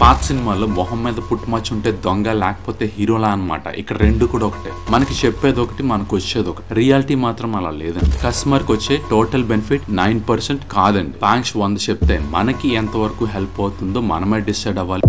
పాత సినిమాలో మొహం మీద పుట్టుమచ్చి ఉంటే దొంగ లేకపోతే హీరోలా అనమాట ఇక్కడ రెండు కూడా ఒకటే మనకి చెప్పేది ఒకటి మనకు వచ్చేది ఒకటి రియాలిటీ మాత్రం అలా లేదండి కస్టమర్ కి వచ్చే టోటల్ బెనిఫిట్ నైన్ పర్సెంట్ కాదండి థ్యాంక్స్ వంద చెప్తే మనకి ఎంత వరకు హెల్ప్ అవుతుందో మనమే డిసైడ్ అవ్వాలి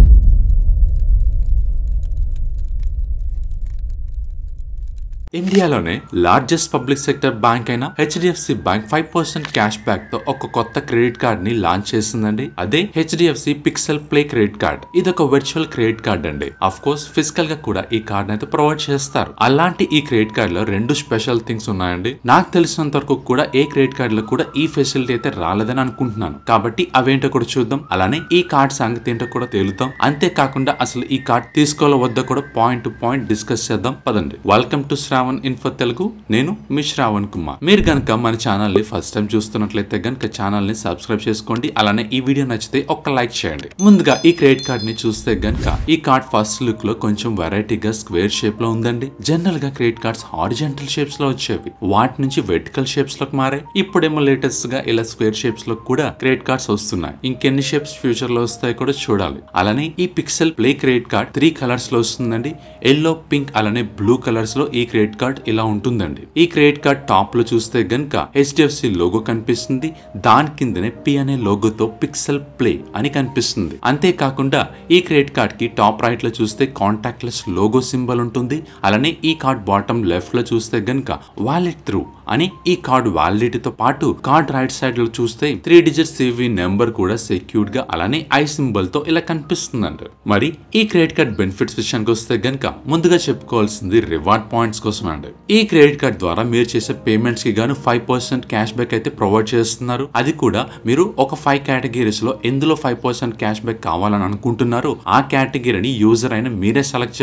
ఇండియాలోనే లార్జెస్ట్ పబ్లిక్ సెక్టర్ బ్యాంక్ అయిన HDFC bank five percent cash back తో ఒక కొత్త క్రెడిట్ కార్డ్ ని లాంచ్ చేసిందండి అదే HDFC pixel play credit card ఇది ఒక వర్చువల్ క్రెడిట్ కార్డ్ అండి అఫ్ కోర్స్ ఫిజికల్ గా కూడా ఈ కార్డ్ అయితే ప్రొవైడ్ చేస్తారు అలాంటి ఈ క్రెడిట్ కార్డ్ లో రెండు స్పెషల్ థింగ్స్ ఉన్నాయండి నాకు తెలిసినంత వరకు కూడా ఏ క్రెడిట్ కార్డ్ లో కూడా ఈ ఫెసిలిటీ అయితే రాలేదని అనుకుంటున్నాను కాబట్టి అవేంటో కూడా చూద్దాం అలానే ఈ కార్డ్ సంగతి ఏంటో కూడా తేలుతాం అంతేకాకుండా అసలు ఈ కార్డ్ తీసుకోవాల వద్ద కూడా పాయింట్ టు పాయింట్ డిస్కస్ చేద్దాం పదండి వెల్కమ్ టు శ్రా శ్రావణ్ ఇన్ఫో తెలుగు నేను మీ శ్రావణ్ కుమార్ మీరు గనక మన ఛానల్ ని ఫస్ట్ టైం చూస్తున్నట్లయితే గనక ఛానల్ ని సబ్స్క్రైబ్ చేసుకోండి అలానే ఈ వీడియో నచ్చితే ఒక్క లైక్ చేయండి ముందుగా ఈ క్రెడిట్ కార్డ్ ని చూస్తే గనక ఈ కార్డ్ ఫస్ట్ లుక్ లో కొంచెం వెరైటీగా స్క్వేర్ షేప్ లో ఉందండి జనరల్ గా క్రెడిట్ కార్డ్స్ హారిజెంటల్ షేప్స్ లో వచ్చేవి వాటి నుంచి వెర్టికల్ షేప్స్ లోకి మారాయి ఇప్పుడేమో లేటెస్ట్ గా ఇలా స్క్వేర్ షేప్స్ లో కూడా క్రెడిట్ కార్డ్స్ వస్తున్నాయి ఇంకెన్ని షేప్స్ ఫ్యూచర్ లో వస్తాయి కూడా చూడాలి అలానే ఈ pixel play credit card three colours లో వస్తుందండి ఎల్లో పింక్ అలానే బ్లూ కలర్స్ లో ఈ క్రెడిట్ క్రెడిట్ కార్డ్ ఇలా ఉంటుందండి ఈ క్రెడిట్ కార్డ్ టాప్ లో చూస్తే గనక హెచ్డిఎఫ్సి లోగో కనిపిస్తుంది దాని కిందనే పి అనే లోగోతో పిక్సెల్ ప్లే అని కనిపిస్తుంది అంతేకాకుండా ఈ క్రెడిట్ కార్డ్ కి టాప్ రైట్ లో చూస్తే కాంటాక్ట్లెస్ లోగో సింబల్ ఉంటుంది అలానే ఈ కార్డ్ బాటమ్ లెఫ్ట్ లో చూస్తే గనక వాలెట్ త్రూ అని ఈ కార్డు వ్యాలిడిటీతో పాటు కార్డ్ రైట్ సైడ్ లో చూస్తే త్రీ డిజిట్ సివి నెంబర్ కూడా సెక్యూర్డ్ గా అలానే ఐ సింబల్ తో ఇలా కనిపిస్తుందంట మరి ఈ క్రెడిట్ కార్డ్ బెనిఫిట్స్ విషయానికి వస్తే గనక ముందుగా చెప్పుకోవాల్సింది రివార్డ్ పాయింట్స్ కోసం అండి ఈ క్రెడిట్ కార్డ్ ద్వారా మీరు చేసే పేమెంట్స్ కి గాను ఫైవ్ పర్సెంట్ క్యాష్ బ్యాక్ అయితే ప్రొవైడ్ చేస్తున్నారు అది కూడా మీరు ఒక ఫైవ్ కేటగిరీస్ లో ఎందులో ఫైవ్ పర్సెంట్ క్యాష్ బ్యాక్ కావాలని అనుకుంటున్నారు ఆ కేటగిరీని యూజర్ అయిన మీరే సెలెక్ట్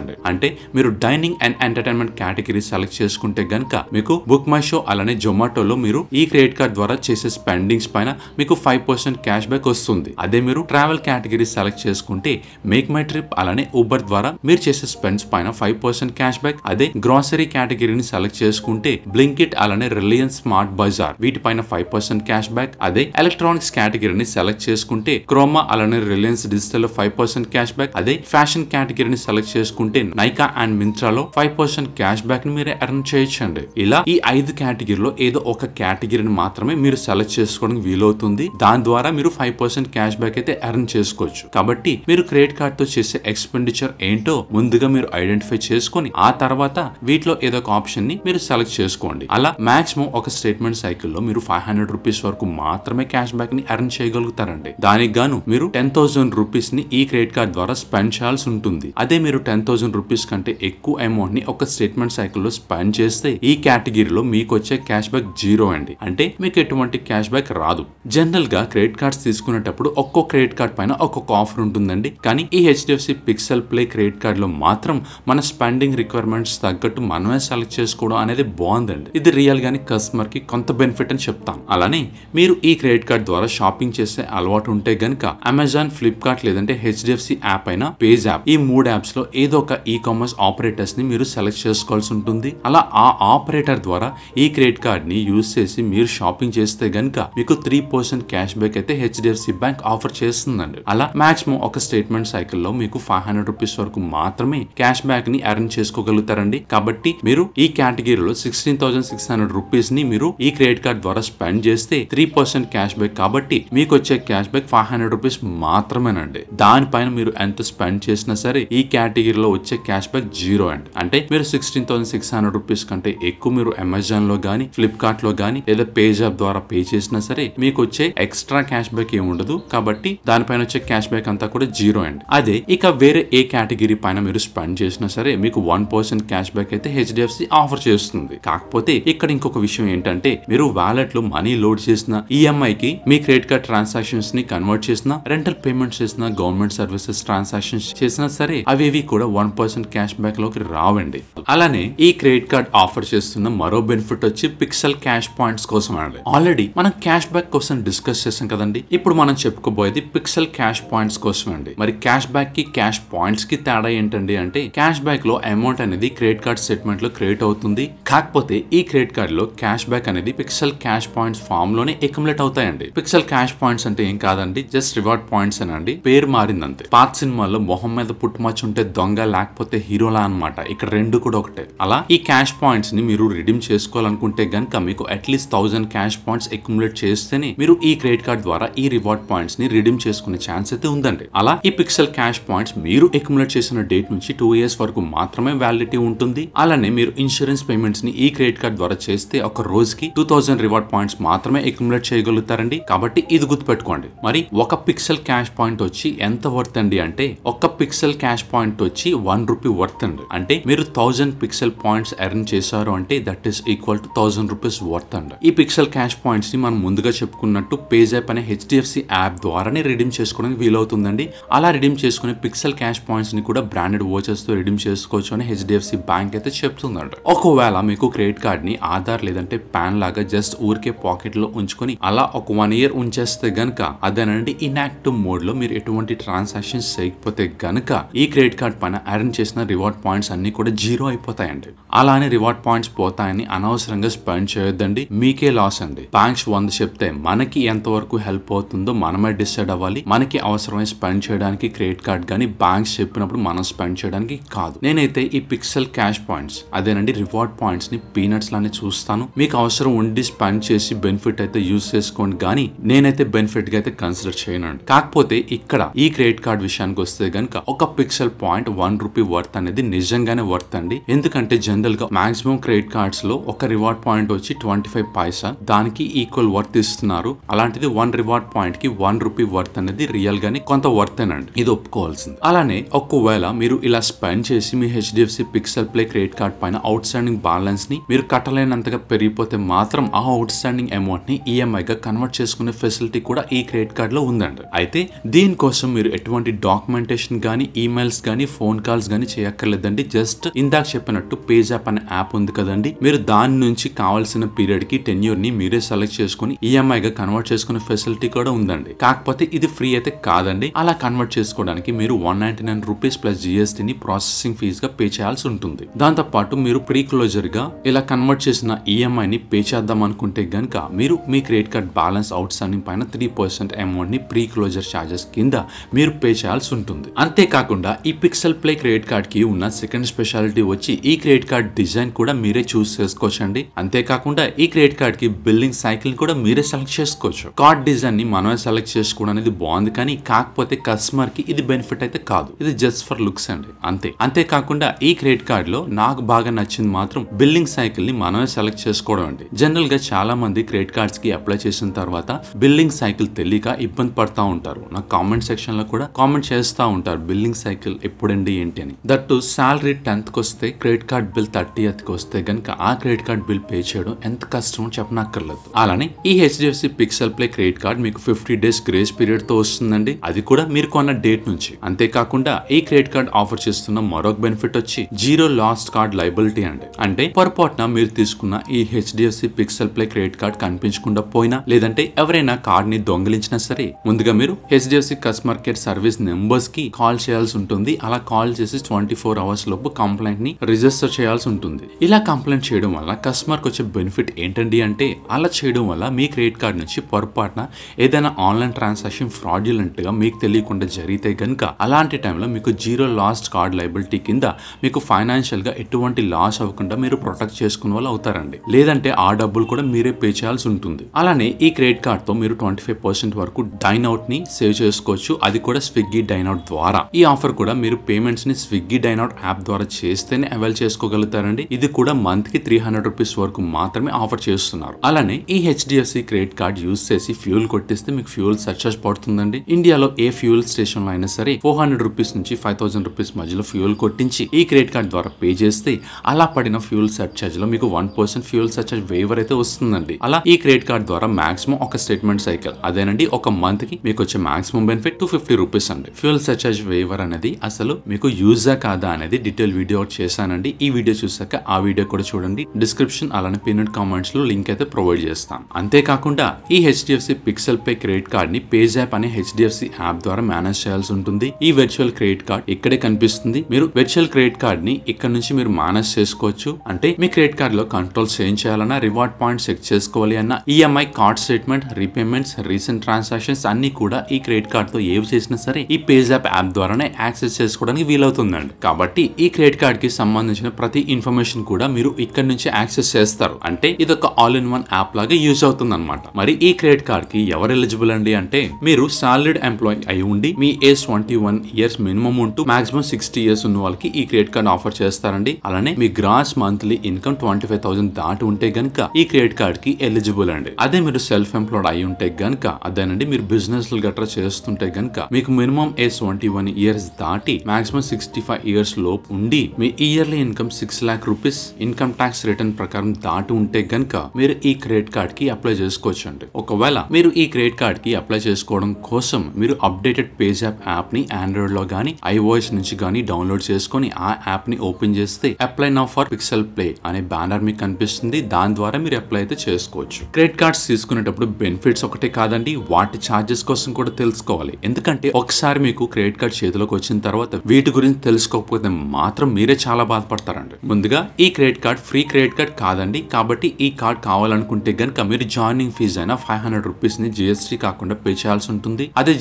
అండి అంటే మీరు dining and entertainment category select చేసుకుంటే గనక మీకు బుక్ మై షో అలానే జొమాటోలో మీరు ఈ క్రెడిట్ కార్డ్ ద్వారా చేసే స్పెండింగ్స్ పైన మీకు ఫైవ్ పర్సెంట్ క్యాష్ బ్యాక్ వస్తుంది అదే మీరు ట్రావెల్ కేటగిరీ సెలెక్ట్ చేసుకుంటే మేక్ మై ట్రిప్ అలానే ఊబర్ ద్వారా మీరు చేసే స్పెండ్స్ పైన ఫైవ్ పర్సెంట్ క్యాష్ బ్యాక్ అదే గ్రాసరీ కేటగిరీని సెలెక్ట్ చేసుకుంటే బ్లింకిట్ అలానే రిలయన్స్ స్మార్ట్ బజార్ వీటిపైన ఫైవ్ పర్సెంట్ క్యాష్ బ్యాక్ అదే ఎలక్ట్రానిక్స్ కేటగిరీని సెలెక్ట్ చేసుకుంటే క్రోమా అలానే రిలయన్స్ డిజిటల్ లో ఫైవ్ పర్సెంట్ క్యాష్ బ్యాక్ అదే ఫ్యాషన్ కేటగిరీని సెలెక్ట్ చేసుకుంటే నైకా అండ్ మింత్రాలో ఫైవ్ పర్సెంట్ క్యాష్ బ్యాక్ ని మీరు అర్న్ చేయొచ్చండి ఇలా ఈ ఐదు కేటగిరీలో ఏదో ఒక కేటగిరీని మాత్రమే మీరు సెలెక్ట్ చేసుకోవడానికి వీలవుతుంది దాని ద్వారా మీరు ఫైవ్ పర్సెంట్ క్యాష్ బ్యాక్ అయితే ఎర్న్ చేసుకోవచ్చు కాబట్టి మీరు క్రెడిట్ కార్డ్ తో చేసే ఎక్స్పెండిచర్ ఏంటో ముందుగా మీరు ఐడెంటిఫై చేసుకొని ఆ తర్వాత వీటిలో ఏదో ఒక ఆప్షన్ ని మీరు సెలెక్ట్ చేసుకోండి అలా మాక్సిమం ఒక స్టేట్మెంట్ సైకిల్లో మీరు ఫైవ్ హండ్రెడ్ రూపీస్ వరకు మాత్రమే క్యాష్ బ్యాక్ ని ఎర్న్ చేయగలుగుతారండి దానికి గాను మీరు టెన్ థౌసండ్ రూపీస్ ని ఈ క్రెడిట్ కార్డ్ ద్వారా స్పెండ్ చేయాల్సి ఉంటుంది అదే మీరు టెన్ థౌసండ్ రూపీస్ కంటే ఎక్కువ అమౌంట్ ని ఒక స్టేట్మెంట్ సైకిల్లో స్పెండ్ చేస్తే ఈ కేటగిరీలో మీకు వచ్చే క్యాష్ బ్యాక్ జీరో అండి అంటే మీకు ఎటువంటి క్యాష్ బ్యాక్ రాదు జనరల్ గా క్రెడిట్ కార్డ్స్ తీసుకునేటప్పుడు ఒక్కో క్రెడిట్ కార్డ్ పైన ఒక్కొక్క ఆఫర్ ఉంటుందండి కానీ ఈ HDFC pixel play credit card లో మాత్రం మన స్పెండింగ్ రిక్వైర్మెంట్స్ తగ్గట్టు మనమే సెలెక్ట్ చేసుకోవడం అనేది బాగుందండి ఇది రియల్ గానీ కస్టమర్ కి కొంత బెనిఫిట్ అని చెప్తాను అలానే మీరు ఈ క్రెడిట్ కార్డ్ ద్వారా షాపింగ్ చేసే అలవాటు ఉంటే గనక అమెజాన్ ఫ్లిప్కార్ట్ లేదంటే హెచ్డిఎఫ్సి యాప్ అయినా పేజ్ యాప్ ఈ మూడు యాప్స్ లో ఏదో ఒక ఈ కామర్స్ ఆపరేటర్స్ ని మీరు సెలెక్ట్ చేసుకోవాల్సి ఉంటుంది అలా ఆ ఆపరేటర్ ద్వారా ఈ క్రెడిట్ కార్డ్ని యూజ్ చేసి మీరు షాపింగ్ చేస్తే గనక మీకు త్రీ పర్సెంట్ క్యాష్ బ్యాక్ అయితే హెచ్డిఎఫ్సి బ్యాంక్ ఆఫర్ చేస్తుందండి అలా మాక్సిమం ఒక స్టేట్మెంట్ సైకిల్ లో మీకు ఫైవ్ హండ్రెడ్ రూపీస్ వరకు మాత్రమే క్యాష్ బ్యాక్ ని అరేంజ్ చేసుకోగలుగుతారండి కాబట్టి మీరు ఈ కేటగిరీలో sixteen thousand six hundred rupees ని మీరు ఈ క్రెడిట్ కార్డ్ ద్వారా స్పెండ్ చేస్తే త్రీ పర్సెంట్ క్యాష్ బ్యాక్ కాబట్టి మీకు వచ్చే cash back five hundred rupees మాత్రమేనండి దానిపైన మీరు ఎంత స్పెండ్ చేసినా సరే ఈ కేటగిరీలో వచ్చే క్యాష్ బ్యాక్ జీరో అండి అంటే మీరు sixteen thousand six hundred rupees కంటే ఎక్కువ మీరు ఎంఐ అమెజాన్ లో గానీ ఫ్లిప్కార్ట్ లో గానీ లేదా పేజాప్ ద్వారా పే చేసినా సరే మీకు వచ్చే ఎక్స్ట్రా క్యాష్ బ్యాక్ ఏమి ఉండదు కాబట్టి దానిపైన వచ్చే క్యాష్ బ్యాక్ అంతా కూడా జీరో అండ్ అదే ఇక వేరే ఏ కేటగిరీ పైన మీరు స్పెండ్ చేసినా సరే మీకు వన్ పర్సెంట్ క్యాష్ బ్యాక్ అయితే హెచ్డిఎఫ్సి ఆఫర్ చేస్తుంది కాకపోతే ఇక్కడ ఇంకొక విషయం ఏంటంటే మీరు వాలెట్ లో మనీ లోడ్ చేసిన ఈఎంఐ కి మీ క్రెడిట్ కార్డ్ ట్రాన్సాక్షన్స్ ని కన్వర్ట్ చేసిన రెంటల్ పేమెంట్స్ చేసిన గవర్నమెంట్ సర్వీసెస్ ట్రాన్సాక్షన్స్ చేసినా సరే అవి కూడా వన్ పర్సెంట్ క్యాష్ బ్యాక్ లోకి రావండి అలానే ఈ క్రెడిట్ కార్డ్ ఆఫర్ చేస్తున్న మరో బెనిఫిట్ వచ్చి పిక్సెల్ క్యాష్ పాయింట్స్ కోసం అండి ఆల్రెడీ మనం క్యాష్ బ్యాక్ కోసం డిస్కస్ చేసాం కదండి ఇప్పుడు మనం చెప్పుకోబోయేది పిక్సెల్ క్యాష్ పాయింట్స్ కోసం అండి మరి క్యాష్ బ్యాక్ కి క్యాష్ పాయింట్స్ కి తేడా ఏంటండి అంటే క్యాష్ బ్యాక్ లో అమౌంట్ అనేది క్రెడిట్ కార్డ్ స్టేట్మెంట్ లో క్రియేట్ అవుతుంది కాకపోతే ఈ క్రెడిట్ కార్డ్ లో క్యాష్ బ్యాక్ అనేది పిక్సెల్ క్యాష్ పాయింట్స్ ఫామ్ లోనే ఎకమిలేట్ అవుతాయండి పిక్సెల్ క్యాష్ పాయింట్స్ అంటే ఏం కాదండి జస్ట్ రివార్డ్ పాయింట్స్ అండి పేరు మారిందంతే పాత సినిమాలో మొహం మీద మచ్చి ఉంటే దొంగ లేకపోతే హీరోలా అనమాట ఇక్కడ రెండు కూడా ఒకటే అలా ఈ క్యాష్ పాయింట్స్ ని మీరు రిడీమ్ చేసి చేసుకోవాలనుకుంటే గనక మీకు at least thousand cash points accumulate చేస్తేనే మీరు ఈ క్రెడిట్ కార్డ్ ద్వారా ఈ రివార్డ్ పాయింట్స్ ని రిడీమ్ చేసుకునే ఛాన్స్ అయితే ఉందండి అలా ఈ పిక్సెల్ క్యాష్ పాయింట్స్ మీరు అక్యుములేట్ చేసిన డేట్ నుంచి టూ ఇయర్స్ వరకు మాత్రమే వ్యాలిడిటీ ఉంటుంది అలానే మీరు ఇన్సూరెన్స్ పేమెంట్స్ ని ఈ క్రెడిట్ కార్డ్ ద్వారా చేస్తే ఒక రోజుకి టూ థౌసండ్ రివార్డ్ పాయింట్స్ మాత్రమే అక్యుములేట్ చేయగలుగుతారండి కాబట్టి ఇది గుర్తుపెట్టుకోండి మరి ఒక పిక్సెల్ క్యాష్ పాయింట్ వచ్చి ఎంత వర్త్ అండి అంటే ఒక పిక్సెల్ క్యాష్ పాయింట్ వచ్చి వన్ రూపీ వర్త్ అండి అంటే మీరు థౌజండ్ పిక్సెల్ పాయింట్స్ ఎర్న్ చేశారు అంటే that is equal to thousand rupees worth and ఈ పిక్సెల్ క్యాష్ పాయింట్స్ ని మనం ముందుగా చెప్పుకున్నట్టు పేజ్ యాప్ అనే హెచ్డిఎఫ్సి యాప్ ద్వారానే రిడీమ్ చేసుకోవడానికి వీలవుతుందండి అలా రిడీమ్ చేసుకునే పిక్సెల్ క్యాష్ పాయింట్స్ ని కూడా బ్రాండెడ్ వోచర్స్ తో రిడీమ్ చేసుకోవచ్చు అని హెచ్డిఎఫ్సి బ్యాంక్ అయితే చెప్తుందండి ఒకవేళ మీకు క్రెడిట్ కార్డ్ ని ఆధార్ లేదంటే పాన్ లాగా జస్ట్ ఊరికే పాకెట్ లో ఉంచుకొని అలా ఒక వన్ ఇయర్ ఉంచేస్తే గనక అదేనండి ఇన్యాక్టివ్ మోడ్ లో మీరు ఎటువంటి ట్రాన్సాక్షన్స్ చేయకపోతే గనక ఈ క్రెడిట్ కార్డ్ పైన అరెంజ్ చేసిన రివార్డ్ పాయింట్స్ అన్ని కూడా జీరో అయిపోతాయండి అలానే రివార్డ్ పాయింట్స్ పోతాయని అనవసరంగా స్పెండ్ చేయొద్దండి మీకే లాస్ అండి థ్యాంక్స్ వంద చెప్తే మనకి ఎంతవరకు హెల్ప్ అవుతుందో మనమే డిసైడ్ అవ్వాలి మనకి అవసరమై స్పెండ్ చేయడానికి క్రెడిట్ కార్డ్ కానీ బ్యాంక్స్ చెప్పినప్పుడు మనం స్పెండ్ చేయడానికి కాదు నేనైతే ఈ పిక్సెల్ క్యాష్ పాయింట్స్ అదేనండి రివార్డ్ పాయింట్స్ ని పీనట్స్ లానే చూస్తాను మీకు అవసరం ఉండి స్పెండ్ చేసి బెనిఫిట్ అయితే యూజ్ చేసుకోండి కానీ నేనైతే బెనిఫిట్ గా అయితే కన్సిడర్ చేయనండి కాకపోతే ఇక్కడ ఈ క్రెడిట్ కార్డ్ విషయానికి వస్తే గనక ఒక pixel point one rupee worth అనేది నిజంగానే వర్త్ అండి ఎందుకంటే జనరల్ గా మాక్సిమం క్రెడిట్ కార్డ్స్ లో ఒక రివార్డ్ పాయింట్ వచ్చి ట్వంటీ ఫైవ్ పైసా దానికి ఈక్వల్ వర్త్ ఇస్తున్నారు అలాంటిది వన్ రివార్డ్ పాయింట్ కి వన్ రూపీ వర్త్ అనేది రియల్ గానే కొంత వర్త్ అనండి ఇది ఒప్పుకోవాల్సింది అలానే ఒకవేళ మీరు ఇలా స్పెండ్ చేసి మీ HDFC pixel play credit card పైన అవుట్ స్టాండింగ్ బ్యాలెన్స్ ని మీరు కట్టలేనంతగా పెరిగిపోతే మాత్రం ఆ అవుట్ స్టాండింగ్ అమౌంట్ ని ఈఎంఐ e గా కన్వర్ట్ చేసుకునే ఫెసిలిటీ కూడా ఈ క్రెడిట్ కార్డ్ లో ఉందండి అయితే దీనికోసం మీరు ఎటువంటి డాక్యుమెంటేషన్ కానీ ఈమెయిల్స్ కానీ ఫోన్ కాల్స్ కానీ చేయక్కర్లేదండి జస్ట్ ఇందాక చెప్పినట్టు పేజాప్ అనే యాప్ ఉంది కదండి మీరు దాని నుంచి కావాల్సిన పీరియడ్కి టెన్యూర్ని మీరే సెలెక్ట్ చేసుకుని ఈఎంఐగా కన్వర్ట్ చేసుకునే ఫెసిలిటీ కూడా ఉందండి కాకపోతే ఇది ఫ్రీ అయితే కాదండి అలా కన్వర్ట్ చేసుకోవడానికి మీరు one ninety nine rupees plus జిఎస్టీని ప్రాసెసింగ్ ఫీజ్ గా పే చేయాల్సి ఉంటుంది దాంతో పాటు మీరు ప్రీ క్లోజర్ గా ఇలా కన్వర్ట్ చేసిన ఈఎంఐని పే చేద్దాం అనుకుంటే గనక మీరు మీ credit card balance outstanding పైన త్రీ పర్సెంట్ అమౌంట్ ని ప్రీ క్లోజర్ ఛార్జెస్ కింద మీరు పే చేయాల్సి ఉంటుంది అంతేకాకుండా ఈ పిక్సెల్ ప్లే క్రెడిట్ కార్డ్ కి ఉన్న సెకండ్ స్పెషాలిటీ వచ్చి ఈ క్రెడిట్ కార్డ్ డిజైన్ కూడా మీరే చూస్ చేసుకో అండి అంతేకాకుండా ఈ క్రెడిట్ కార్డ్ కి బిల్డింగ్ సైకిల్ కూడా మీరే సెలెక్ట్ చేసుకోవచ్చు కార్డ్ డిజైన్ ని మనమే సెలెక్ట్ చేసుకోవడం అనేది బాగుంది కానీ కాకపోతే కస్టమర్ కి ఇది బెనిఫిట్ అయితే కాదు ఇది జస్ట్ ఫర్ లుక్స్ అండి అంతే అంతేకాకుండా ఈ క్రెడిట్ కార్డ్ లో నాకు బాగా నచ్చింది మాత్రం బిల్డింగ్ సైకిల్ ని మనమే సెలెక్ట్ చేసుకోవడం అండి జనరల్ గా చాలా మంది క్రెడిట్ కార్డ్స్ కి అప్లై చేసిన తర్వాత బిల్డింగ్ సైకిల్ తెలియక ఇబ్బంది పడతా ఉంటారు నాకు కామెంట్ సెక్షన్ లో కూడా కామెంట్ చేస్తా ఉంటారు బిల్డింగ్ సైకిల్ ఎప్పుడండి ఏంటి అని దట్టు శాలరీ టెన్త్ కి వస్తే క్రెడిట్ కార్డ్ బిల్ థర్టీ కి వస్తే గనక ఆ credit credit card bill pay చేయడం ఎంత కష్టమో చెప్పనక్కర్లేదు అలానే ఈ HDFC pixel play credit card మీకు ఫిఫ్టీ డేస్ గ్రేస్ పీరియడ్ తో వస్తుందండి అది కూడా మీరు కొన్న డేట్ నుంచి అంతేకాకుండా ఈ క్రెడిట్ కార్డ్ ఆఫర్ చేస్తున్న మరొక బెనిఫిట్ వచ్చి జీరో లాస్ట్ కార్డ్ లైబిలిటీ అండి అంటే పొరపాటున మీరు తీసుకున్న ఈ HDFC pixel play credit card కనిపించకుండా పోయినా లేదంటే ఎవరైనా కార్డ్ ని దొంగిలించినా సరే ముందుగా మీరు HDFC customer care service numbers కి కాల్ చేయాల్సి ఉంటుంది అలా కాల్ చేసి ట్వంటీ ఫోర్ అవర్స్ లోపు కంప్లైంట్ ని రిజిస్టర్ చేయాల్సి ఉంటుంది ఇలా కంప్లైంట్ చేయడం వల్ల కస్టమర్కి వచ్చే బెనిఫిట్ ఏంటండి అంటే అలా చేయడం వల్ల మీ క్రెడిట్ కార్డ్ నుంచి పొరపాటున ఏదైనా ఆన్లైన్ ట్రాన్సాక్షన్ ఫ్రాడ్యులెంట్గా మీకు తెలియకుండా జరిగితే కనుక అలాంటి టైంలో మీకు జీరో లాస్ట్ కార్డ్ లైబిలిటీ కింద మీకు ఫైనాన్షియల్గా ఎటువంటి లాస్ అవ్వకుండా మీరు ప్రొటెక్ట్ చేసుకున్న వాళ్ళు అవుతారండి లేదంటే ఆ డబ్బులు కూడా మీరే పే చేయాల్సి ఉంటుంది అలానే ఈ క్రెడిట్ కార్డ్తో మీరు ట్వంటీ ఫైవ్ పర్సెంట్ వరకు డైన్అవుట్ని సేవ్ చేసుకోవచ్చు అది కూడా స్విగ్గీ అవుట్ ద్వారా ఈ ఆఫర్ కూడా మీరు పేమెంట్స్ని స్విగ్గీ డైన్అవుట్ యాప్ ద్వారా చేస్తేనే అవైల్ చేసుకోగలుగుతారండి ఇది కూడా మంత్కి త్రీ హండ్రెడ్ రూపీస్ వరకు మాత్రమే ఆఫర్ చేస్తున్నారు అలానే ఈ హెచ్డిఎఫ్సి క్రెడిట్ కార్డ్ యూజ్ చేసి ఫ్యూల్ కొట్టిస్తే మీకు ఫ్యూల్ సర్చార్జ్ పడుతుందండి ఇండియాలో ఏ ఫ్యూల్ స్టేషన్ లో అయినా సరే ఫోర్ హండ్రెడ్ రూపీస్ నుంచి ఫైవ్ థౌసండ్ రూపీస్ మధ్యలో ఫ్యూల్ కొట్టించి ఈ క్రెడిట్ కార్డ్ ద్వారా పే చేస్తే అలా పడిన ఫ్యూల్ సర్చార్జ్ లో మీకు one percent fuel surcharge waiver అయితే వస్తుందండి అలా ఈ క్రెడిట్ కార్డ్ ద్వారా మాక్సిమం ఒక స్టేట్మెంట్ సైకిల్ అదేనండి ఒక మంత్ కి మీకు వచ్చే maximum benefit two fifty rupees అండి ఫ్యూల్ సర్చార్జ్ వేవర్ అనేది అసలు మీకు యూజా కాదా అనేది డీటెయిల్ వీడియో చేశానండి ఈ వీడియో చూసాక ఆ వీడియో కూడా చూడండి డిస్క్రిప్షన్ అలానే పిన్నెడ్ కామెంట్స్లో లింక్ అయితే ప్రొవైడ్ చేస్తాను అంతేకాకుండా ఈ హెచ్డిఎఫ్సి పిక్సెల్ పే క్రెడిట్ కార్డ్ని పేజ్ యాప్ అనే హెచ్డిఎఫ్సి యాప్ ద్వారా మేనేజ్ చేయాల్సి ఉంటుంది ఈ వర్చువల్ క్రెడిట్ కార్డ్ ఇక్కడే కనిపిస్తుంది మీరు వర్చువల్ క్రెడిట్ కార్డ్ని ఇక్కడ నుంచి మీరు మేనేజ్ చేసుకోవచ్చు అంటే మీ క్రెడిట్ లో కంట్రోల్ చేంజ్ చేయాలన్నా రివార్డ్ పాయింట్ చెక్ చేసుకోవాలి అన్న EMI card statement repayments recent transactions అన్ని కూడా ఈ క్రెడిట్ తో ఏవి చేసినా సరే ఈ పేజ్ యాప్ యాప్ ద్వారానే యాక్సెస్ చేసుకోవడానికి వీలవుతుందండి కాబట్టి ఈ క్రెడిట్ కార్డ్కి సంబంధించిన ప్రతి ఇన్ఫర్మేషన్ కూడా మీరు ఇక్కడ నుంచి నుంచి యాక్సెస్ చేస్తారు అంటే ఇది ఒక ఆల్ ఇన్ వన్ యాప్ లాగా యూజ్ అవుతుంది అనమాట మరి ఈ క్రెడిట్ కార్డ్ కి ఎవరు ఎలిజిబుల్ అండి అంటే మీరు సాలరీడ్ ఎంప్లాయీ అయి ఉండి మీ age twenty one years minimum ఉంటూ మాక్సిమం సిక్స్టీ ఇయర్స్ ఉన్న వాళ్ళకి ఈ క్రెడిట్ కార్డ్ ఆఫర్ చేస్తారండి అలానే మీ gross monthly income twenty five thousand దాటి ఉంటే గనక ఈ క్రెడిట్ కార్డ్ కి ఎలిజిబుల్ అండి అదే మీరు సెల్ఫ్ ఎంప్లాయిడ్ అయి ఉంటే గనక అదేనండి మీరు బిజినెస్ గట్రా చేస్తుంటే గనక మీకు minimum age twenty one years దాటి మాక్సిమం సిక్స్టీ ఫైవ్ ఇయర్స్ లోపు ఉండి మీ yearly income six lakh rupees income tax return return ప్రకారం దాటి ఉంటే గనక మీరు ఈ క్రెడిట్ కార్డ్ కి అప్లై చేసుకోవచ్చు అండి ఒకవేళ మీరు ఈ క్రెడిట్ కార్డ్ కి అప్లై చేసుకోవడం కోసం మీరు అప్డేటెడ్ పేజ్ యాప్ యాప్ ని ఆండ్రాయిడ్ లో గానీ ఐఓఎస్ నుంచి గానీ డౌన్లోడ్ చేసుకుని ఆ యాప్ ని ఓపెన్ చేస్తే apply now for pixel play అనే బ్యానర్ మీకు కనిపిస్తుంది దాని ద్వారా మీరు అప్లై అయితే చేసుకోవచ్చు క్రెడిట్ కార్డ్స్ తీసుకునేటప్పుడు బెనిఫిట్స్ ఒకటే కాదండి వాటి ఛార్జెస్ కోసం కూడా తెలుసుకోవాలి ఎందుకంటే ఒకసారి మీకు క్రెడిట్ కార్డ్ చేతిలోకి వచ్చిన తర్వాత వీటి గురించి తెలుసుకోకపోతే మాత్రం మీరే చాలా బాధపడతారండి ముందుగా ఈ credit card free credit credit card కాదండి కాబట్టి ఈ కార్డ్ కావాలనుకుంటే గనక మీరు జాయినింగ్ ఫీజు అయినా ఫైవ్ హండ్రెడ్ రూపీస్ ని జిఎస్టీ కాకుండా పే చేయాల్సి ఉంటుంది అదే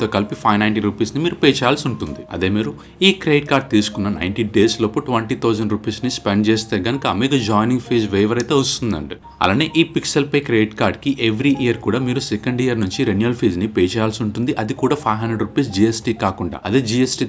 తో కలిపి ఫైవ్ నైన్టీ రూపీస్ ని మీరు పే చేయాల్సి ఉంటుంది అదే మీరు ఈ క్రెడిట్ కార్డ్ తీసుకున్న నైన్టీ డేస్ లోపు ట్వంటీ థౌసండ్ రూపీస్ ని స్పెండ్ చేస్తే గనక మీకు జాయినింగ్ ఫీజు వేవర్ అయితే వస్తుందండి అలానే ఈ పిక్సెల్ పే క్రెడిట్ కార్డ్ కి ఎవ్రీ ఇయర్ కూడా మీరు సెకండ్ ఇయర్ నుంచి రెన్యువల్ ఫీజు ని పే చేయాల్సి ఉంటుంది అది కూడా ఫైవ్ హండ్రెడ్ రూపీస్ జిఎస్టీ కాకుండా అదే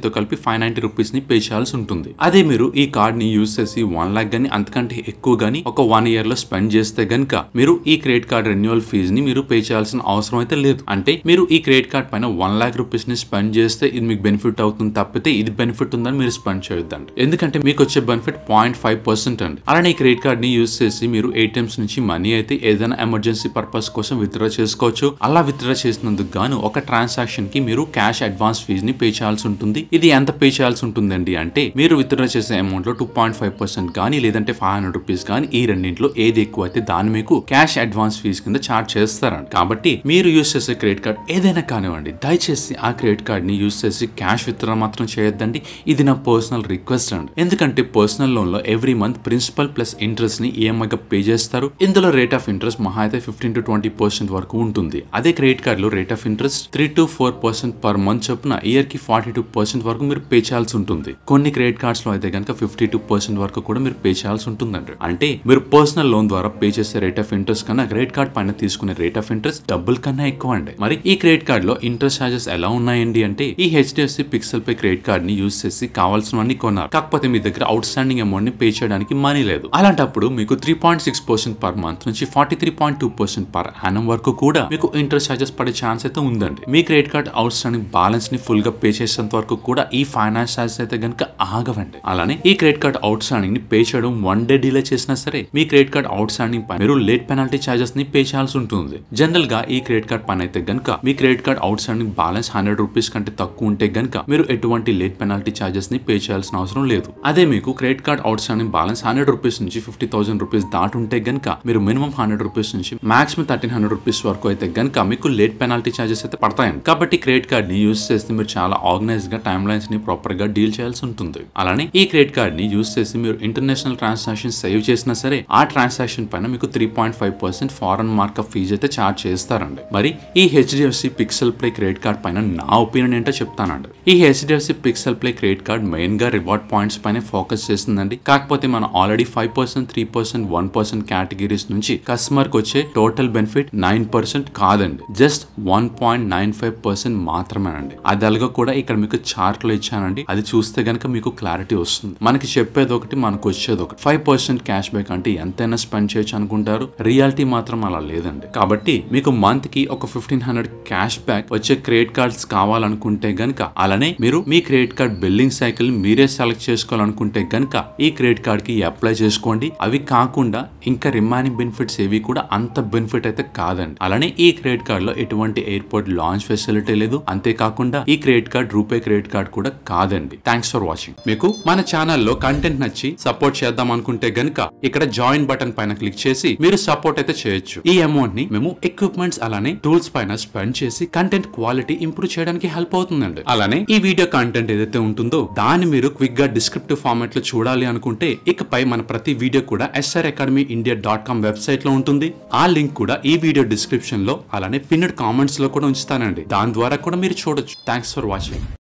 తో కలిపి ఫైవ్ నైన్టీ రూపీస్ ని పే చేయాల్సి ఉంటుంది అదే మీరు ఈ కార్డ్ ని యూస్ చేసి వన్ లాక్ కానీ అంతకంటే ఎక్కువ గానీ ఒక వన్ ఇయర్ లో స్పెండ్ చేస్తే గనక మీరు ఈ క్రెడిట్ కార్డ్ రెన్యువల్ ఫీజ్ ని మీరు పే చేయాల్సిన అవసరం అయితే లేదు అంటే మీరు ఈ క్రెడిట్ కార్డ్ పైన వన్ లాక్ రూపీస్ ని స్పెండ్ చేస్తే ఇది మీకు బెనిఫిట్ అవుతుంది తప్పితే ఇది బెనిఫిట్ ఉందని మీరు స్పెండ్ చేయొద్దండి ఎందుకంటే మీకు వచ్చే బెనిఫిట్ పాయింట్ ఫైవ్ పర్సెంట్ అండి అలానే ఈ క్రెడిట్ కార్డ్ ని యూజ్ చేసి మీరు ఏటీఎంస్ నుంచి మనీ అయితే ఏదైనా ఎమర్జెన్సీ పర్పస్ కోసం విత్డ్రా చేసుకోవచ్చు అలా విత్డ్రా చేసినందుకు గాను ఒక ట్రాన్సాక్షన్ కి మీరు క్యాష్ అడ్వాన్స్ ఫీజ్ ని పే చేయాల్సి ఉంటుంది ఇది ఎంత పే చేయాల్సి ఉంటుందండి అంటే మీరు విత్డ్రా చేసే అమౌంట్ లో టూ పాయింట్ ఫైవ్ పర్సెంట్ కానీ లేదంటే ఫైవ్ హండ్రెడ్ రూపీస్ కానీ ఈ రెండింటిలో ఏది ఎక్కువ అయితే దాన్ని మీకు క్యాష్ అడ్వాన్స్ ఫీజు కింద చార్జ్ చేస్తారండి కాబట్టి మీరు యూస్ చేసే క్రెడిట్ కార్డ్ ఏదైనా కానివ్వండి దయచేసి ఆ క్రెడిట్ కార్డ్ ని యూస్ చేసి క్యాష్ విత్డ్రా మాత్రం చేయొద్దండి ఇది నా పర్సనల్ రిక్వెస్ట్ అండి ఎందుకంటే పర్సనల్ లోన్ లో every month principal plus interest ని ఈఎంఐగా e పే చేస్తారు ఇందులో రేట్ ఆఫ్ ఇంట్రెస్ట్ మహా అయితే ఫిఫ్టీన్ టు ట్వంటీ పర్సెంట్ వరకు ఉంటుంది అదే క్రెడిట్ కార్డ్ లో rate of interest three to four percent per month చొప్పున ఇయర్ కి ఫార్టీ టూ పర్సెంట్ వరకు మీరు పే చేయాల్సి ఉంటుంది కొన్ని క్రెడిట్ కార్డ్స్ లో అయితే కనుక ఫిఫ్టీ టూ పర్సెంట్ వరకు కూడా మీరు పే చేయాల్సి ఉంటుందండి హండ్రెడ్ అంటే మీరు పర్సనల్ లోన్ ద్వారా పే చేసే రేట్ ఆఫ్ ఇంట్రెస్ట్ కన్నా క్రెడిట్ కార్డ్ పైన తీసుకునే రేట్ ఆఫ్ ఇంట్రెస్ట్ డబ్బుల్ కన్నా ఎక్కువ అండి మరి ఈ క్రెడిట్ కార్డ్ లో ఇంట్రెస్ట్ ఛార్జెస్ ఎలా ఉన్నాయండి అంటే ఈ HDFC pixel pay credit card ని యూస్ చేసి కావాల్సినవన్నీ కొన్నారు కాకపోతే మీ దగ్గర అవుట్ స్టాండింగ్ అమౌంట్ ని పే చేయడానికి మనీ లేదు అలాంటప్పుడు మీకు three point six percent per month నుంచి forty three point two percent per annum వరకు కూడా మీకు ఇంట్రెస్ట్ ఛార్జెస్ పడే ఛాన్స్ అయితే ఉందండి మీ credit card outstanding balance ని ఫుల్ గా పే చేసేంత వరకు కూడా ఈ ఫైనాన్స్ ఛార్జెస్ అయితే కనుక ఆగవండి అలానే ఈ క్రెడిట్ కార్డ్ అవుట్ స్టాండింగ్ ని పే చేయడం వన్ డే డిలే అప్లై చేసినా సరే మీ క్రెడిట్ కార్డ్ అవుట్ స్టాండింగ్ పై మీరు లేట్ పెనాల్టీ చార్జెస్ ని పే చేయాల్సి ఉంటుంది జనరల్ గా ఈ క్రెడిట్ కార్డ్ పని అయితే గనక మీ credit card outstanding balance hundred rupees కంటే తక్కువ ఉంటే గనక మీరు ఎటువంటి లేట్ పెనాల్టీ చార్జెస్ ని పే చేయాల్సిన అవసరం లేదు అదే మీకు credit card outstanding balance hundred rupees నుంచి ఫిఫ్టీ థౌసండ్ రూపీస్ దాటుంటే గనక మీరు మినిమం హండ్రెడ్ రూపీస్ నుంచి మాక్సిమం థర్టీన్ హండ్రెడ్ రూపీస్ వరకు అయితే గనక మీకు లేట్ పెనాల్టీ చార్జెస్ అయితే పడతాయండి కాబట్టి క్రెడిట్ కార్డ్ ని యూస్ చేస్తే మీరు చాలా ఆర్గనైజ్ గా టైమ్ లైన్స్ ని ప్రాపర్ గా డీల్ చేయాల్సి ఉంటుంది అలానే ఈ క్రెడిట్ కార్డ్ ని యూస్ చేసి మీరు ఇంటర్నేషనల్ ట్రాన్సాక్షన్స్ సేవ్ చేసినా సరే ఆ ట్రాన్సాక్షన్ పైన మీకు three point five percent foreign markup fee అయితే ఛార్జ్ చేస్తారండి మరి ఈ HDFC pixel play credit card పైన నా ఒపీనియన్ ఏంటో చెప్తానండి ఈ HDFC pixel play credit card main గా రివార్డ్ పాయింట్స్ పైన ఫోకస్ చేస్తుందండి కాకపోతే మనం already five percent three percent one percent categories నుంచి కస్టమర్ కి వచ్చే టోటల్ బెనిఫిట్ నైన్ పర్సెంట్ కాదండి just one point nine five percent మాత్రమేనండి అదలగా కూడా ఇక్కడ మీకు చార్ట్ లో ఇచ్చానండి అది చూస్తే గనక మీకు క్లారిటీ వస్తుంది మనకి చెప్పేది ఒకటి మనకు వచ్చేది ఒకటి five percent percent cash back అంటే ఎంతైనా స్పెండ్ చేయొచ్చు అనుకుంటారు రియాలిటీ మాత్రం అలా లేదండి కాబట్టి మీకు మంత్ కి ఒక ఫిఫ్టీన్ హండ్రెడ్ క్యాష్ బ్యాక్ వచ్చే క్రెడిట్ కార్డ్స్ కావాలనుకుంటే గనక అలానే మీరు మీ క్రెడిట్ కార్డ్ బిల్లింగ్ సైకిల్ మీరే సెలెక్ట్ చేసుకోవాలనుకుంటే గనక ఈ క్రెడిట్ కార్డ్ కి అప్లై చేసుకోండి అవి కాకుండా ఇంకా రిమైనింగ్ బెనిఫిట్స్ ఏవి కూడా అంత బెనిఫిట్ అయితే కాదండి అలానే ఈ క్రెడిట్ కార్డ్ లో ఎటువంటి ఎయిర్పోర్ట్ లాంచ్ ఫెసిలిటీ లేదు అంతేకాకుండా ఈ credit card RuPay credit card కూడా కాదండి థ్యాంక్స్ ఫర్ వాచింగ్ మీకు మన ఛానల్లో కంటెంట్ నచ్చి సపోర్ట్ చేద్దాం అనుకుంటే గనక కనుక ఇక్కడ జాయిన్ బటన్ పైన క్లిక్ చేసి మీరు సపోర్ట్ అయితే చేయొచ్చు ఈ అమౌంట్ ని మేము ఎక్విప్మెంట్స్ అలానే టూల్స్ పైన స్పెండ్ చేసి కంటెంట్ క్వాలిటీ ఇంప్రూవ్ చేయడానికి హెల్ప్ అవుతుందండి అలానే ఈ వీడియో కంటెంట్ ఏదైతే ఉంటుందో దాన్ని మీరు క్విక్ గా డిస్క్రిప్టివ్ ఫార్మాట్ లో చూడాలి అనుకుంటే ఇకపై మన ప్రతి వీడియో కూడా SR academy India dot com website లో ఉంటుంది ఆ లింక్ కూడా ఈ వీడియో డిస్క్రిప్షన్ లో అలానే పిన్నడ్ కామెంట్స్ లో కూడా ఉంచుతానండి దాని ద్వారా కూడా మీరు చూడొచ్చు థ్యాంక్స్ ఫర్ వాచింగ్